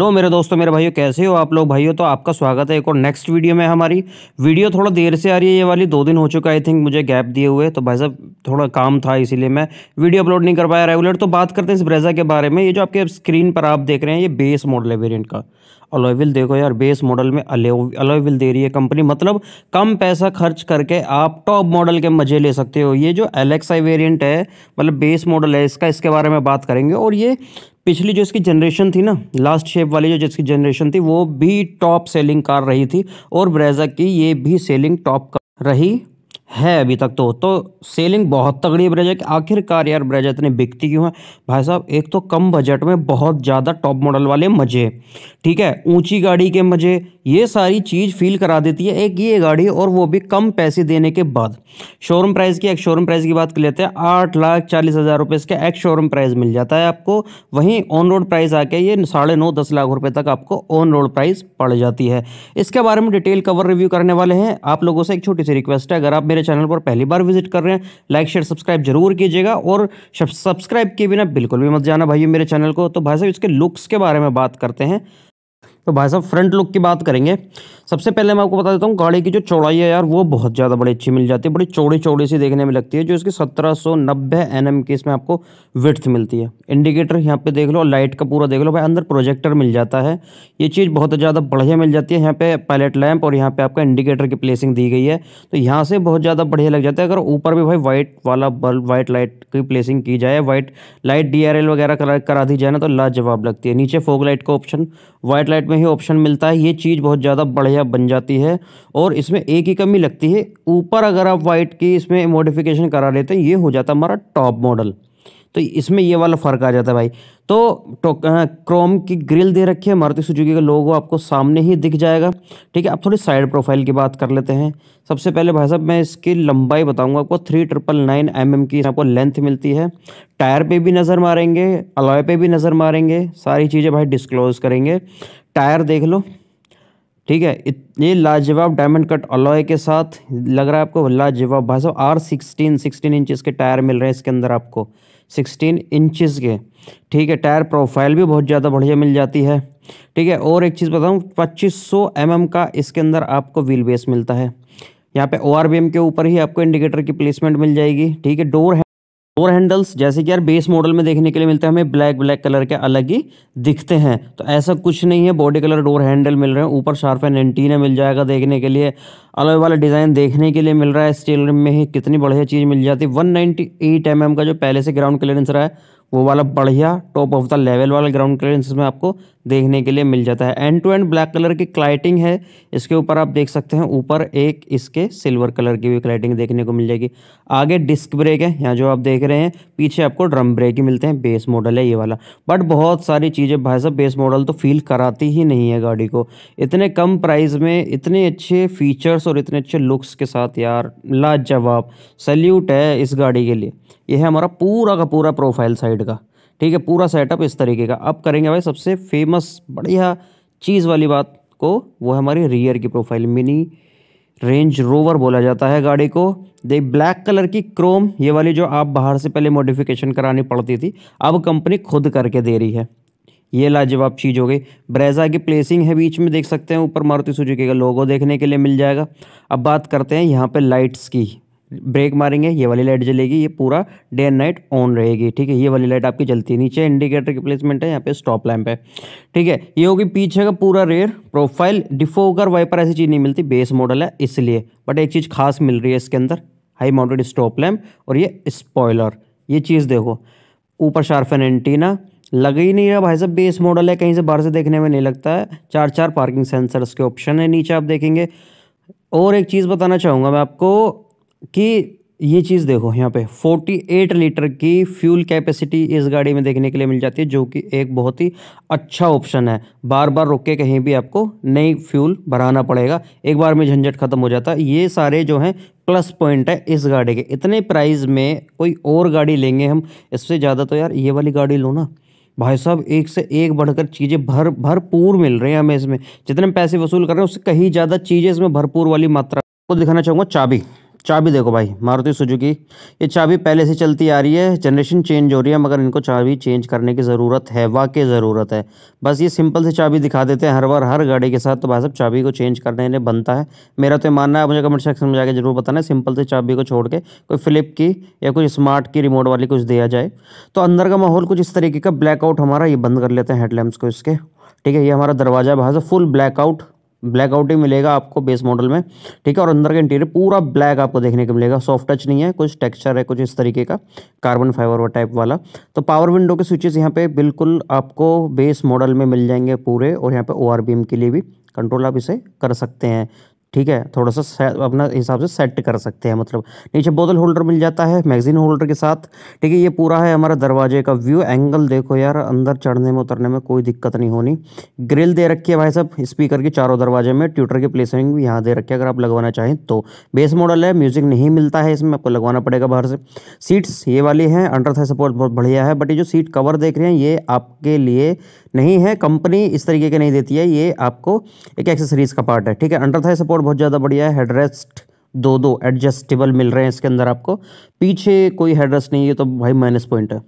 लो मेरे दोस्तों मेरे भाइयों कैसे हो आप लोग भाइयों तो आपका स्वागत है एक और नेक्स्ट वीडियो में हमारी वीडियो थोड़ा देर से आ रही है ये वाली दो दिन हो चुका आई थिंक मुझे गैप दिए हुए तो भाई साहब थोड़ा काम था इसीलिए मैं वीडियो अपलोड नहीं कर पाया रेगुलर तो बात करते हैं इस ब्रेजा के बारे में ये जो आपके स्क्रीन पर आप देख रहे हैं ये बेस मॉडल है वेरियंट का अलोविल देखो यार बेस मॉडल में अलोविल दे रही है कंपनी मतलब कम पैसा खर्च करके आप टॉप मॉडल के मज़े ले सकते हो ये जो एलेक्साई वेरिएंट है मतलब बेस मॉडल है इसका इसके बारे में बात करेंगे और ये पिछली जो इसकी जनरेशन थी ना लास्ट शेप वाली जो जिसकी जनरेशन थी वो भी टॉप सेलिंग कार रही थी और ब्रेजा की ये भी सेलिंग टॉप कार रही है अभी तक तो तो सेलिंग बहुत तगड़ी है ब्रेजा की आखिरकार यार ब्रेजा इतनी बिकती क्यों है भाई साहब एक तो कम बजट में बहुत ज़्यादा टॉप मॉडल वाले मज़े ठीक है ऊंची गाड़ी के मज़े ये सारी चीज़ फील करा देती है एक ये गाड़ी और वो भी कम पैसे देने के बाद शोरूम प्राइस की एक शोरूम प्राइस की बात कर लेते हैं आठ लाख चालीस हज़ार रुपये इसका एक शोरूम प्राइस मिल जाता है आपको वहीं ऑन रोड प्राइस आके ये साढ़े नौ दस लाख रुपये तक आपको ऑन रोड प्राइस पड़ जाती है इसके बारे में डिटेल कवर रिव्यू करने वाले हैं आप लोगों से एक छोटी सी रिक्वेस्ट है अगर आप मेरे चैनल पर पहली बार विजिट कर रहे हैं लाइक शेयर सब्सक्राइब जरूर कीजिएगा और सब्सक्राइब किए बिना बिल्कुल भी मत जाना भाई मेरे चैनल को तो भाई साहब इसके लुक्स के बारे में बात करते हैं तो भाई साहब फ्रंट लुक की बात करेंगे सबसे पहले मैं आपको बता देता हूँ गाड़ी की जो चौड़ाई है यार वो बहुत ज़्यादा बड़ी अच्छी मिल जाती है बड़ी चौड़ी चौड़ी सी देखने में लगती है जो इसकी सत्रह सौ नब्बे एन एम की इसमें आपको विथ्थ मिलती है इंडिकेटर यहाँ पे देख लो लाइट का पूरा देख लो भाई अंदर प्रोजेक्टर मिल जाता है ये चीज़ बहुत ज़्यादा बढ़िया मिल जाती है यहाँ पे पायलट लैम्प और यहाँ पे आपका इंडिकेटर की प्लेसिंग दी गई है तो यहाँ से बहुत ज़्यादा बढ़िया लग जाता है अगर ऊपर भी भाई वाइट वाला बल्ब वाइट लाइट की प्लेसिंग की जाए वाइट लाइट डी वगैरह करा दी जाए ना तो लाजवाब लगती है नीचे फोक लाइट का ऑप्शन वाइट लाइट में ही ऑप्शन मिलता है ये चीज़ बहुत ज़्यादा बढ़िया बन जाती है और इसमें एक ही कमी लगती है ऊपर अगर आप वाइट की इसमें मॉडिफिकेशन करा लेते हैं ये हो जाता हमारा टॉप मॉडल तो इसमें ये वाला फ़र्क आ जाता है भाई तो, क्रोम की ग्रिल दे रखी है मारुति सुजुकी का लोगो आपको सामने ही दिख जाएगा ठीक है अब थोड़ी साइड प्रोफाइल की बात कर लेते हैं सबसे पहले भाई साहब मैं इसकी लंबाई बताऊंगा आपको three triple nine M M की आपको लेंथ मिलती है टायर पे भी नज़र मारेंगे अलॉय पे भी नज़र मारेंगे सारी चीज़ें भाई डिस्क्लोज करेंगे टायर देख लो ठीक है ये लाजवाब डायमंड कट अलॉय के साथ लग रहा है आपको लाजवाब भाई साहब आर सिक्सटीन सिक्सटीन इंचज़ के टायर मिल रहे हैं इसके अंदर आपको सिक्सटीन इंचज़ के ठीक है टायर प्रोफाइल भी बहुत ज़्यादा बढ़िया मिल जाती है ठीक है और एक चीज़ बताऊँ पच्चीस सौ mm का इसके अंदर आपको व्हील बेस मिलता है यहाँ पे ओ के ऊपर ही आपको इंडिकेटर की प्लेसमेंट मिल जाएगी ठीक है डोर है डोर हैंडल्स जैसे कि यार बेस मॉडल में देखने के लिए मिलते हैं हमें ब्लैक ब्लैक कलर के अलग ही दिखते हैं तो ऐसा कुछ नहीं है बॉडी कलर डोर हैंडल मिल रहे हैं ऊपर शार्प एंड एंटीना मिल जाएगा देखने के लिए अलग वाला डिज़ाइन देखने के लिए मिल रहा है स्टील में ही कितनी बढ़िया चीज़ मिल जाती है वन नाइन्टी एट mm का जो पहले से ग्राउंड क्लियरेंस रहा है वो वाला बढ़िया टॉप ऑफ द लेवल वाला ग्राउंड क्लियरेंस में आपको देखने के लिए मिल जाता है end to end black colour की क्लाइटिंग है इसके ऊपर आप देख सकते हैं ऊपर एक इसके सिल्वर कलर की भी क्लाइटिंग देखने को मिल जाएगी आगे डिस्क ब्रेक है यहाँ जो आप देख रहे हैं पीछे आपको ड्रम ब्रेक ही मिलते हैं बेस मॉडल है ये वाला बट बहुत सारी चीज़ें भाई साहब बेस मॉडल तो फील कराती ही नहीं है गाड़ी को इतने कम प्राइस में इतने अच्छे फीचर्स और इतने अच्छे लुक्स के साथ यार लाजवाब सल्यूट है इस गाड़ी के लिए ये है हमारा पूरा का पूरा प्रोफाइल साइड का ठीक है पूरा सेटअप इस तरीके का अब करेंगे भाई सबसे फेमस बढ़िया चीज़ वाली बात को वो है हमारी रियर की प्रोफाइल मिनी रेंज रोवर बोला जाता है गाड़ी को दे ब्लैक कलर की क्रोम ये वाली जो आप बाहर से पहले मॉडिफिकेशन करानी पड़ती थी अब कंपनी खुद करके दे रही है ये लाजवाब चीज़ हो गई ब्रेजा की प्लेसिंग है बीच में देख सकते हैं ऊपर मारुति सुजुकी का लोगो देखने के लिए मिल जाएगा अब बात करते हैं यहाँ पे लाइट्स की ब्रेक मारेंगे ये वाली लाइट जलेगी ये पूरा डे एंड नाइट ऑन रहेगी ठीक है ये वाली लाइट आपकी जलती है नीचे इंडिकेटर की प्लेसमेंट है यहाँ पे स्टॉप लैंप है ठीक है ये होगी पीछे का पूरा रेयर प्रोफाइल डिफोकर वाइपर ऐसी चीज़ नहीं मिलती बेस मॉडल है इसलिए बट एक चीज़ खास मिल रही है इसके अंदर हाई माउंटेड स्टॉप लैम्प और ये स्पॉयलर ये चीज़ देखो ऊपर शार्फन एंटीना लग ही नहीं रहा भाई साहब बेस मॉडल है कहीं से बाहर से देखने में नहीं लगता है चार चार पार्किंग सेंसर्स के ऑप्शन है नीचे आप देखेंगे और एक चीज़ बताना चाहूँगा मैं आपको कि ये चीज़ देखो यहाँ पे 48 लीटर की फ्यूल कैपेसिटी इस गाड़ी में देखने के लिए मिल जाती है जो कि एक बहुत ही अच्छा ऑप्शन है बार बार रुक के कहीं भी आपको नई फ्यूल भराना पड़ेगा एक बार में झंझट खत्म हो जाता है ये सारे जो हैं प्लस पॉइंट है इस गाड़ी के इतने प्राइस में कोई और गाड़ी लेंगे हम इससे ज़्यादा तो यार ये वाली गाड़ी लो ना भाई साहब एक से एक बढ़कर चीज़ें भर भरपूर मिल रही हैं हमें इसमें जितने पैसे वसूल कर रहे हैं उससे कहीं ज़्यादा चीज़ें इसमें भरपूर वाली मात्रा को दिखाना चाहूँगा चाबी चाबी देखो भाई मारुति सुजुकी ये चाबी पहले से चलती आ रही है जनरेशन चेंज हो रही है मगर इनको चाबी चेंज करने की ज़रूरत है वाकई ज़रूरत है बस ये सिंपल से चाबी दिखा देते हैं हर बार हर गाड़ी के साथ तो भाई साहब चाबी को चेंज करने इन्हें बनता है मेरा तो मानना है मुझे कमेंट सेक्शन में जाकर जरूर बताना सिंपल से चाबी को छोड़ के कोई फ्लिप की या कोई स्मार्ट की रिमोट वाली कुछ दिया जाए तो अंदर का माहौल कुछ इस तरीके का ब्लैकआउट हमारा ये बंद कर लेते हैं हेडलैम्प्स को इसके ठीक है ये हमारा दरवाज़ा भाई फुल ब्लैकआउट ब्लैक आउट ही मिलेगा आपको बेस मॉडल में ठीक है और अंदर का इंटीरियर पूरा ब्लैक आपको देखने को मिलेगा सॉफ्ट टच नहीं है कुछ टेक्सचर है कुछ इस तरीके का कार्बन फाइबर टाइप वाला तो पावर विंडो के स्विचेस यहाँ पे बिल्कुल आपको बेस मॉडल में मिल जाएंगे पूरे और यहाँ पे ओ के लिए भी कंट्रोल आप इसे कर सकते हैं ठीक है थोड़ा सा अपना हिसाब से सेट कर सकते हैं मतलब नीचे बोतल होल्डर मिल जाता है मैगजीन होल्डर के साथ ठीक है ये पूरा है हमारा दरवाजे का व्यू एंगल देखो यार अंदर चढ़ने में उतरने में कोई दिक्कत नहीं होनी ग्रिल दे रखी है भाई साहब स्पीकर के चारों दरवाजे में ट्यूटर की प्लेसिंग भी यहाँ दे रखी है अगर आप लगवाना चाहें तो बेस मॉडल है म्यूजिक नहीं मिलता है इसमें आपको लगवाना पड़ेगा बाहर से सीट्स ये वाली हैं अंडर था सपोर्ट बहुत बढ़िया है बट ये जो सीट कवर देख रहे हैं ये आपके लिए नहीं है कंपनी इस तरीके के नहीं देती है ये आपको एक एक्सेसरीज का पार्ट है ठीक है अंडर था सपोर्ट बहुत ज़्यादा बढ़िया है हेडरेस्ट दो दो एडजस्टेबल मिल रहे हैं इसके अंदर आपको पीछे कोई हेडरेस्ट नहीं है तो भाई माइनस पॉइंट है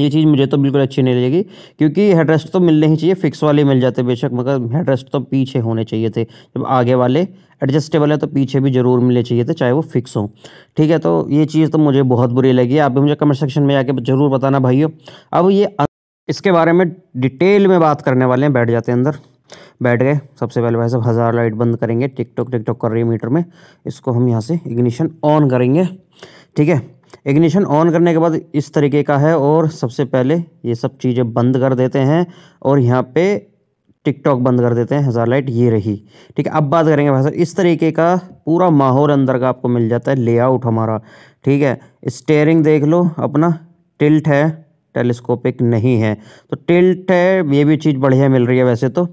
ये चीज़ मुझे तो बिल्कुल अच्छी नहीं लगेगी क्योंकि हेडरेस्ट तो मिलने ही चाहिए फिक्स वाले मिल जाते बेशक मगर हेडरेस्ट तो पीछे होने चाहिए थे जब आगे वाले एडजस्टेबल है तो पीछे भी ज़रूर मिलने चाहिए थे चाहे वो फिक्स हो ठीक है तो ये चीज़ तो मुझे बहुत बुरी लगी आप भी मुझे कमेंट सेक्शन में आके ज़रूर बताना भाइयों अब ये इसके बारे में डिटेल में बात करने वाले हैं बैठ जाते हैं अंदर बैठ गए सबसे पहले भाई साहब हज़ार लाइट बंद करेंगे टिकटॉक टिकटॉक कर रही है मीटर में इसको हम यहाँ से इग्निशन ऑन करेंगे ठीक है इग्निशन ऑन करने के बाद इस तरीके का है और सबसे पहले ये सब चीज़ें बंद कर देते हैं और यहाँ पे टिकटॉक बंद कर देते हैं हज़ार लाइट ये रही ठीक है अब बात करेंगे भाई साहब इस तरीके का पूरा माहौल अंदर का आपको मिल जाता है लेआउट हमारा ठीक है स्टेयरिंग देख लो अपना टिल्ट है टेलीस्कोपिक नहीं है तो टिल्ट है ये भी चीज़ बढ़िया मिल रही है वैसे तो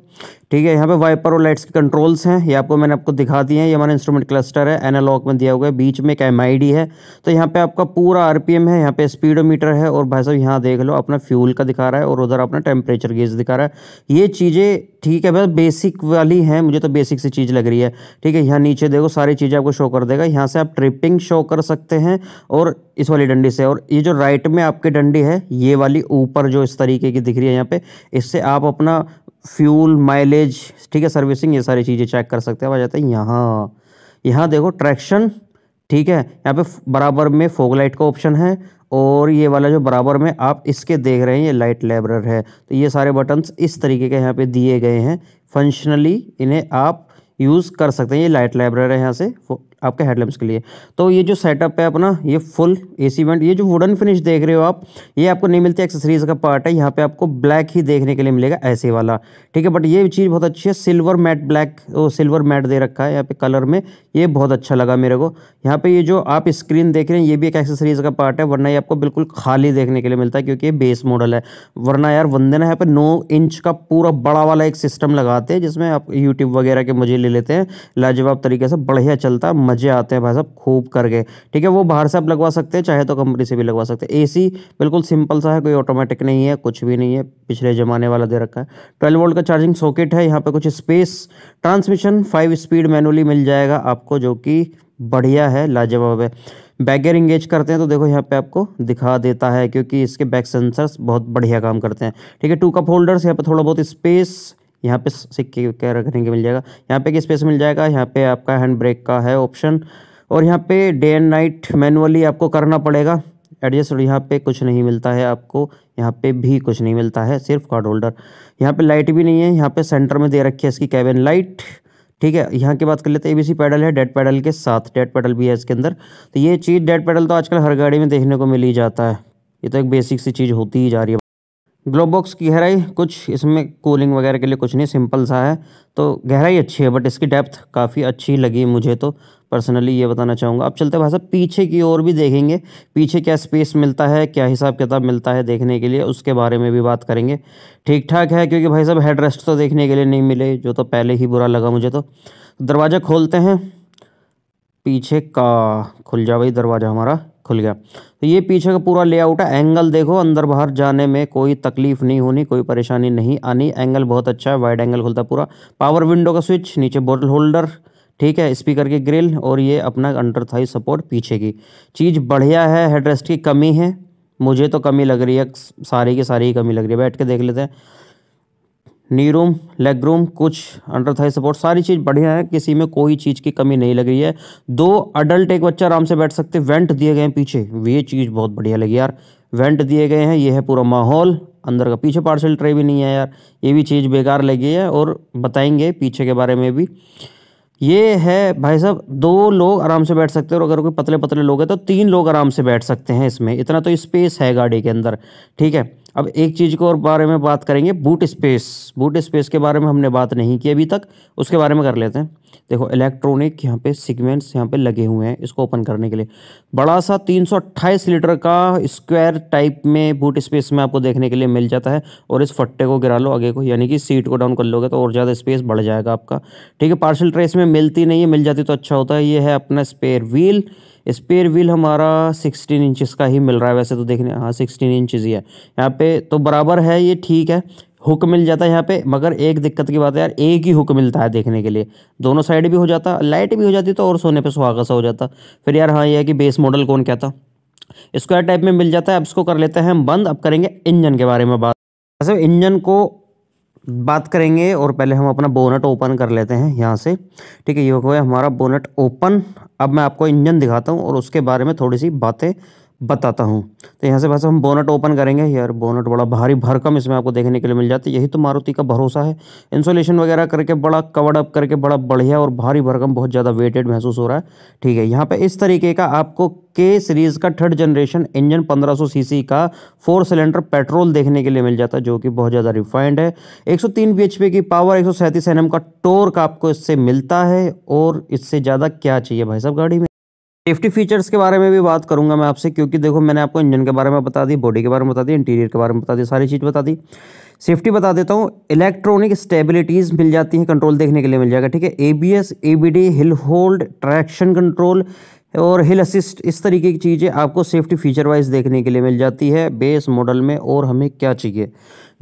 ठीक है यहाँ पे वाइपर और लाइट्स के कंट्रोल्स हैं ये आपको मैंने आपको दिखा दिए हैं ये हमारा इंस्ट्रूमेंट क्लस्टर है एनालॉग में दिया हुआ है बीच में एक एम है तो यहाँ पे आपका पूरा आरपीएम है यहाँ पे स्पीडोमीटर है और भाई साहब यहाँ देख लो अपना फ्यूल का दिखा रहा है और उधर अपना टेम्परेचर गेज दिखा रहा है ये चीज़ें ठीक है भाई बेसिक वाली है मुझे तो बेसिक सी चीज़ लग रही है ठीक है यहाँ नीचे देखो सारी चीज़ें आपको शो कर देगा यहाँ से आप ट्रिपिंग शो कर सकते हैं और इस वाली डंडी से और ये जो राइट में आपकी डंडी है ये वाली ऊपर जो इस तरीके की दिख रही है यहाँ पे इससे आप अपना फ्यूल माइलेज ठीक है सर्विसिंग ये सारी चीज़ें चेक कर सकते हैं आ जाते हैं यहाँ यहाँ देखो ट्रैक्शन ठीक है यहाँ पे बराबर में फोग लाइट का ऑप्शन है और ये वाला जो बराबर में आप इसके देख रहे हैं ये लाइट लेबरर है तो ये सारे बटन्स इस तरीके के यहाँ पे दिए गए हैं फंक्शनली इन्हें आप यूज़ कर सकते हैं ये लाइट लाइब्रेरी है यहाँ से आपके हेडलैम्प्स के लिए तो ये जो सेटअप है अपना ये फुल एसी वेंट ये जो वुडन फिनिश देख रहे हो आप ये आपको नहीं मिलती एक्सेसरीज का पार्ट है यहाँ पे आपको ब्लैक ही देखने के लिए मिलेगा ऐसे वाला ठीक है बट ये चीज़ बहुत अच्छी है सिल्वर मैट ब्लैक वो सिल्वर मैट दे रखा है यहाँ पे कलर में ये बहुत अच्छा लगा मेरे को यहाँ पे ये जो आप स्क्रीन देख रहे हैं ये भी एक एक्सेसरीज का पार्ट है वरना ये आपको बिल्कुल खाली देखने के लिए मिलता है क्योंकि ये बेस मॉडल है वरना यार वंदे ना यहाँ पे नौ इंच का पूरा बड़ा वाला एक सिस्टम लगाते हैं जिसमें आप यूट्यूब वगैरह के मजे ले लेते हैं लाजवाब तरीके से बढ़िया चलता है मजे आते हैं भाई साहब खूब करके ठीक है वो बाहर से आप लगवा सकते हैं चाहे तो कंपनी से भी लगवा सकते हैं एसी बिल्कुल सिंपल सा है कोई ऑटोमेटिक नहीं है कुछ भी नहीं है पिछले ज़माने वाला दे रखा है ट्वेल्व वोल्ट का चार्जिंग सॉकेट है यहाँ पे कुछ space transmission five speed manually मिल जाएगा आपको जो कि बढ़िया है लाजवाब है बैगर इंगेज करते हैं तो देखो यहाँ पे आपको दिखा देता है क्योंकि इसके बैक सेंसर्स बहुत बढ़िया काम करते हैं ठीक है टू कप होल्डर्स यहाँ पे थोड़ा बहुत स्पेस यहाँ पे सिक्के क्या रखने के मिल जाएगा यहाँ पे एक स्पेस मिल जाएगा यहाँ पे आपका हैंड ब्रेक का है ऑप्शन और यहाँ पे डे एंड नाइट मैनुअली आपको करना पड़ेगा एडजस्ट और यहाँ पे कुछ नहीं मिलता है आपको यहाँ पे भी कुछ नहीं मिलता है सिर्फ कार्ड होल्डर यहाँ पे लाइट भी नहीं है यहाँ पे सेंटर में दे रखी है इसकी कैबिन लाइट ठीक है यहाँ की बात कर लेते हैं एबीसी पैडल है डेड पैडल के साथ डेड पैडल भी है इसके अंदर तो ये चीज़ डेड पैडल तो आजकल हर गाड़ी में देखने को मिल ही जाता है ये तो एक बेसिक सी चीज़ होती ही जा रही है ग्लोब बॉक्स की गहराई कुछ इसमें कूलिंग वगैरह के लिए कुछ नहीं सिंपल सा है तो गहराई अच्छी है बट इसकी डेप्थ काफ़ी अच्छी लगी मुझे तो पर्सनली ये बताना चाहूँगा अब चलते भाई साहब पीछे की ओर भी देखेंगे पीछे क्या स्पेस मिलता है क्या हिसाब किताब मिलता है देखने के लिए उसके बारे में भी बात करेंगे ठीक ठाक है क्योंकि भाई साहब हेड रेस्ट तो देखने के लिए नहीं मिले जो तो पहले ही बुरा लगा मुझे तो दरवाज़ा खोलते हैं पीछे का खुल जा भाई दरवाज़ा हमारा खुल गया तो ये पीछे का पूरा लेआउट है एंगल देखो अंदर बाहर जाने में कोई तकलीफ नहीं होनी कोई परेशानी नहीं आनी एंगल बहुत अच्छा है वाइड एंगल खुलता पूरा पावर विंडो का स्विच नीचे बोटल होल्डर ठीक है स्पीकर की ग्रिल और ये अपना अंडर थाई सपोर्ट पीछे की चीज़ बढ़िया है हेडरेस्ट की कमी है मुझे तो कमी लग रही है सारी की सारी ही कमी लग रही है बैठ के देख लेते हैं नी रूम लेग रूम कुछ अंडर थाई सपोर्ट सारी चीज़ बढ़िया है किसी में कोई चीज़ की कमी नहीं लग रही है दो अडल्ट एक बच्चा आराम से बैठ सकते वेंट दिए गए हैं पीछे ये चीज़ बहुत बढ़िया लगी यार वेंट दिए गए हैं ये है पूरा माहौल अंदर का पीछे पार्सल ट्रे भी नहीं है यार ये भी चीज़ बेकार लगी है और बताएंगे पीछे के बारे में भी ये है भाई साहब दो लोग आराम से बैठ सकते हैं और अगर कोई पतले पतले लोग हैं तो तीन लोग आराम से बैठ सकते हैं इसमें इतना तो स्पेस है गाड़ी के अंदर ठीक है अब एक चीज़ को और बारे में बात करेंगे बूट स्पेस बूट स्पेस के बारे में हमने बात नहीं की अभी तक उसके बारे में कर लेते हैं देखो इलेक्ट्रॉनिक यहाँ पे सिगमेंट्स यहाँ पे लगे हुए हैं इसको ओपन करने के लिए बड़ा सा तीन सौ अट्ठाईस लीटर का स्क्वायर टाइप में बूट स्पेस में आपको देखने के लिए मिल जाता है और इस फट्टे को गिरा लो आगे को यानी कि सीट को डाउन कर लोगे तो और ज़्यादा स्पेस बढ़ जाएगा आपका ठीक है पार्सल ट्रेस में मिलती नहीं है मिल जाती तो अच्छा होता है ये है अपना स्पेयर व्हील स्पेयर व्हील हमारा 16 इंचज का ही मिल रहा है वैसे तो देखने हाँ 16 इंचज़ ही है यहाँ पे तो बराबर है ये ठीक है हुक मिल जाता है यहाँ पे मगर एक दिक्कत की बात है यार एक ही हुक मिलता है देखने के लिए दोनों साइड भी हो जाता लाइट भी हो जाती तो और सोने पे सुहागा सा हो जाता फिर यार हाँ ये है कि बेस मॉडल कौन क्या था स्क्वायर टाइप में मिल जाता है अब इसको कर लेते हैं हम बंद अब करेंगे इंजन के बारे में बात वैसे इंजन को बात करेंगे और पहले हम अपना बोनट ओपन कर लेते हैं यहाँ से ठीक है ये हो गया हमारा बोनट ओपन अब मैं आपको इंजन दिखाता हूँ और उसके बारे में थोड़ी सी बातें बताता हूँ तो यहाँ से भाई हम बोनट ओपन करेंगे यार बोनट बड़ा भारी भरकम इसमें आपको देखने के लिए मिल जाती है यही तो मारुति का भरोसा है इंसोलेशन वगैरह करके बड़ा कवर्ड अप करके बड़ा बढ़िया और भारी भरकम बहुत ज़्यादा वेटेड महसूस हो रहा है ठीक है यहाँ पे इस तरीके का आपको के सीरीज़ का थर्ड जनरेशन इंजन पंद्रह सौ का फोर सिलेंडर पेट्रोल देखने के लिए मिल जाता है जो कि बहुत ज़्यादा रिफाइंड है एक सौ की पावर एक सौ का टोर्क आपको इससे मिलता है और इससे ज़्यादा क्या चाहिए भाई साहब गाड़ी में सेफ्टी फीचर्स के बारे में भी बात करूंगा मैं आपसे क्योंकि देखो मैंने आपको इंजन के बारे में बता दी बॉडी के बारे में बता दी इंटीरियर के बारे में बता दी सारी चीज़ बता दी सेफ्टी बता देता हूँ इलेक्ट्रॉनिक स्टेबिलिटीज़ मिल जाती हैं कंट्रोल देखने के लिए मिल जाएगा ठीक है A B S A B D hill hold traction control और हिल असिस्ट इस तरीके की चीज़ें आपको सेफ्टी फीचर वाइज देखने के लिए मिल जाती है बेस मॉडल में और हमें क्या चाहिए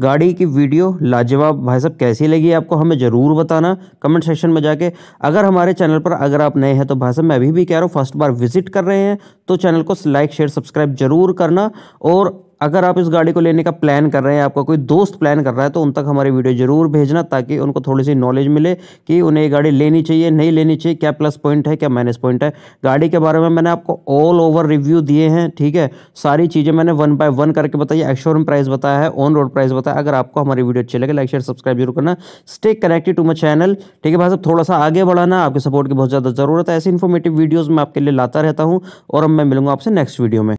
गाड़ी की वीडियो लाजवाब भाई साहब कैसी लगी आपको हमें ज़रूर बताना कमेंट सेक्शन में जाके अगर हमारे चैनल पर अगर आप नए हैं तो भाई साहब मैं अभी भी कह रहा हूँ फर्स्ट बार विजिट कर रहे हैं तो चैनल को लाइक शेयर सब्सक्राइब जरूर करना और अगर आप इस गाड़ी को लेने का प्लान कर रहे हैं आपका कोई दोस्त प्लान कर रहा है तो उन तक हमारी वीडियो जरूर भेजना ताकि उनको थोड़ी सी नॉलेज मिले कि उन्हें ये गाड़ी लेनी चाहिए नहीं लेनी चाहिए क्या प्लस पॉइंट है क्या माइनस पॉइंट है गाड़ी के बारे में मैंने आपको ऑल ओवर रिव्यू दिए हैं ठीक है सारी चीज़ें मैंने वन बाय वन करके बताई एक्शोरूम प्राइस बताया है ऑन रोड प्राइस बताया अगर आपको हमारी वीडियो अच्छी लगे लाइक शेयर सब्सक्राइब जरूर करना stay connected to my channel ठीक है भाई साहब थोड़ा सा आगे बढ़ाना आपके सपोर्ट की बहुत ज़्यादा ज़रूरत है ऐसी इन्फॉर्मेटिव वीडियोज़ मैं आपके लिए लाता रहता हूँ और अब मैं मिलूंगा आपसे नेक्स्ट वीडियो में